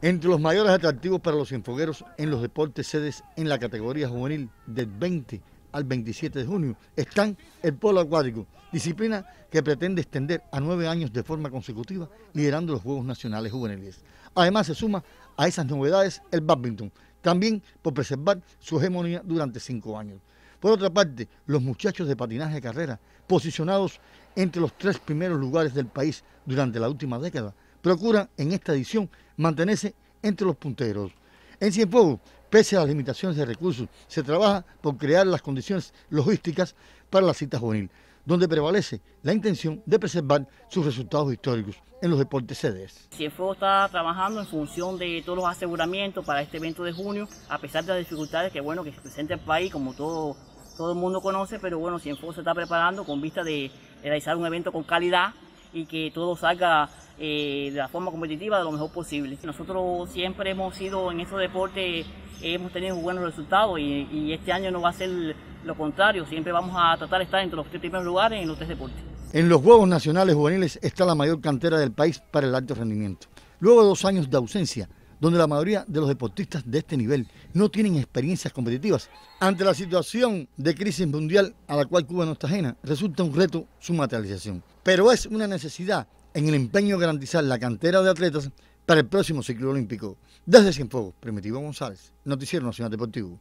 Entre los mayores atractivos para los cienfogueros en los deportes sedes en la categoría juvenil del 20 al 27 de junio están el polo acuático, disciplina que pretende extender a nueve años de forma consecutiva, liderando los Juegos Nacionales Juveniles. Además se suma a esas novedades el badminton, también por preservar su hegemonía durante cinco años. Por otra parte, los muchachos de patinaje de carrera, posicionados entre los tres primeros lugares del país durante la última década, procuran en esta edición mantenerse entre los punteros. En Cienfuegos, pese a las limitaciones de recursos, se trabaja por crear las condiciones logísticas para la cita juvenil, donde prevalece la intención de preservar sus resultados históricos en los deportes sedes. Cienfuegos está trabajando en función de todos los aseguramientos para este evento de junio, a pesar de las dificultades que bueno que se presenta el país, como todo, todo el mundo conoce, pero bueno, Cienfuegos se está preparando con vista de realizar un evento con calidad y que todo salga eh, de la forma competitiva de lo mejor posible. Nosotros siempre hemos sido en esos deportes, hemos tenido buenos resultados y, y este año no va a ser lo contrario, siempre vamos a tratar de estar entre los primeros lugares en los tres deportes. En los Juegos Nacionales Juveniles está la mayor cantera del país para el alto rendimiento. Luego de dos años de ausencia, donde la mayoría de los deportistas de este nivel no tienen experiencias competitivas. Ante la situación de crisis mundial a la cual Cuba no está ajena, resulta un reto su materialización. Pero es una necesidad en el empeño de garantizar la cantera de atletas para el próximo ciclo olímpico. Desde Cienfuegos, Primitivo González, Noticiero Nacional Deportivo.